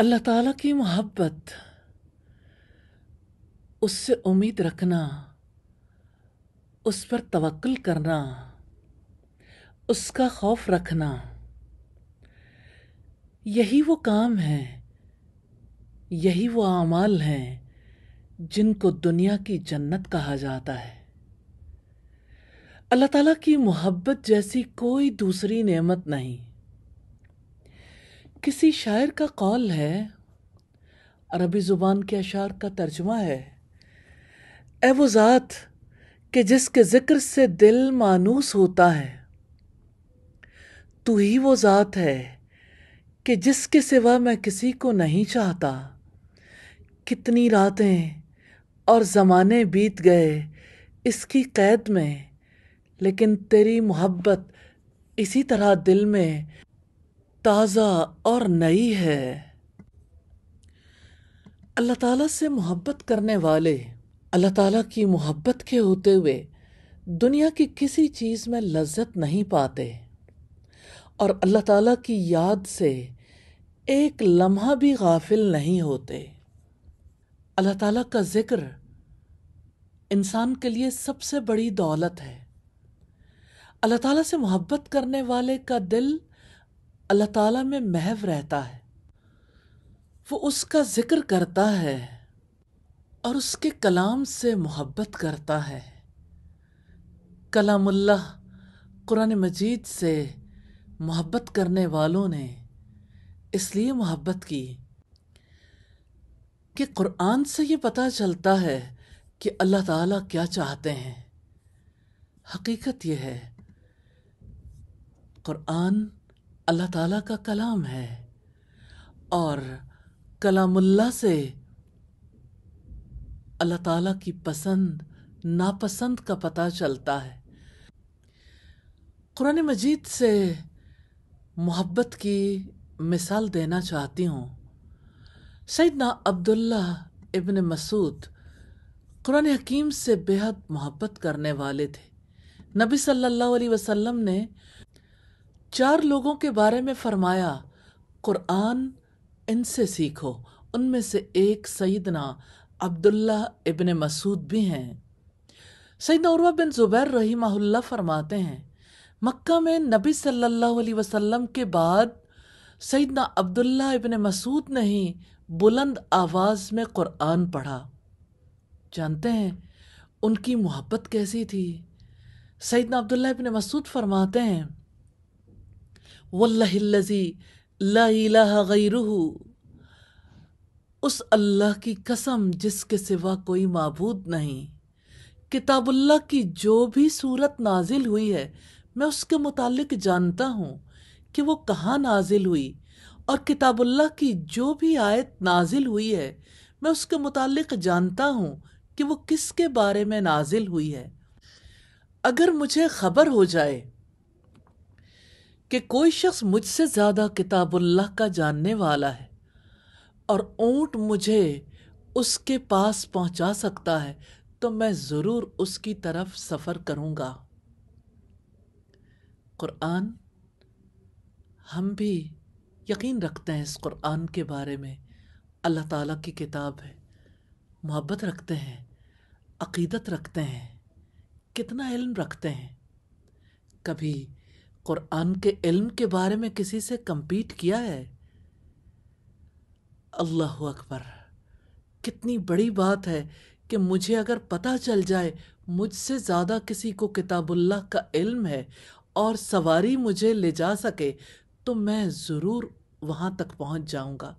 अल्लाह ताला की मोहब्बत उससे उम्मीद रखना उस पर तवक्ल करना उसका खौफ रखना यही वो काम है यही वो आमाल हैं जिनको दुनिया की जन्नत कहा जाता है अल्लाह ताला की मोहब्बत जैसी कोई दूसरी नेमत नहीं किसी शायर का कौल है अरबी ज़ुबान के अशार का तर्जमा है ए वो ज़ात कि जिसके ज़िक्र से दिल मानूस होता है तू ही वो ज़ात है कि जिसके सिवा मैं किसी को नहीं चाहता कितनी रातें और ज़माने बीत गए इसकी कैद में लेकिन तेरी मोहब्बत इसी तरह दिल में ताज़ा और नई है अल्लाह ताला से मोहब्बत करने वाले अल्लाह ताला की मोहब्बत के होते हुए दुनिया की किसी चीज़ में लज्जत नहीं पाते और अल्लाह ताला की याद से एक लम्हा भी गाफिल नहीं होते अल्लाह ताला का ज़िक्र इंसान के लिए सबसे बड़ी दौलत है अल्लाह ताला से मोहब्बत करने वाले का दिल अल्लाह ताला में महव रहता है वो उसका ज़िक्र करता है और उसके कलाम से मोहब्बत करता है कलामुल्लाह कुरान मजीद से मोहब्बत करने वालों ने इसलिए मोहब्बत की कि कुरान से ये पता चलता है कि अल्लाह ताला क्या चाहते हैं हकीकत यह है कुरान अल्लाह ताला का कलाम है और कलामुल्ला से अल्लाह ताला की पसंद नापसंद का पता चलता है कुरान मजीद से मोहब्बत की मिसाल देना चाहती हूँ सैदना अब्दुल्ला इबन मसूद कुरान हकीम से बेहद मोहब्बत करने वाले थे नबी सल्लल्लाहु अलैहि वसल्लम ने चार लोगों के बारे में फरमाया कुरान इनसे सीखो उनमें से एक सईदना अब्दुल्ला इबन मसूद भी हैं सईद उर्वा बिन ज़ुबैर रहीमहुल्ला फरमाते हैं मक्का में नबी सल्लल्लाहु अलैहि वसल्लम के बाद सईदना अब्दुल्ला इबन मसूद ने ही बुलंद आवाज़ में कुरान पढ़ा जानते हैं उनकी मोहब्बत कैसी थी सईदना अब्दुल्ला इबन मसूद फरमाते हैं वल्लजी उस अल्लाह की कसम जिसके सिवा कोई मबूद नहीं किताबुल्ला की जो भी सूरत नाजिल हुई है मैं उसके मुतालिक जानता हूँ कि वो कहाँ नाजिल हुई और किताबुल्ला की जो भी आयत नाजिल हुई है मैं उसके मुतालिक जानता हूँ कि वो किसके बारे में नाजिल हुई है अगर मुझे खबर हो जाए कि कोई शख्स मुझसे ज़्यादा किताबुल्लाह का जानने वाला है और ऊँट मुझे उसके पास पहुँचा सकता है तो मैं ज़रूर उसकी तरफ सफ़र करूँगा क़ुरान हम भी यकीन रखते हैं इस क़ुरान के बारे में अल्लाह ताला की किताब है मोहब्बत रखते हैं अकीदत रखते हैं कितना इल्म रखते हैं कभी कुरान के इल्म के बारे में किसी से कम्पीट किया है अल्लाह अकबर कितनी बड़ी बात है कि मुझे अगर पता चल जाए मुझसे ज़्यादा किसी को किताबुल्लाह का इल्म है और सवारी मुझे ले जा सके तो मैं ज़रूर वहाँ तक पहुँच जाऊँगा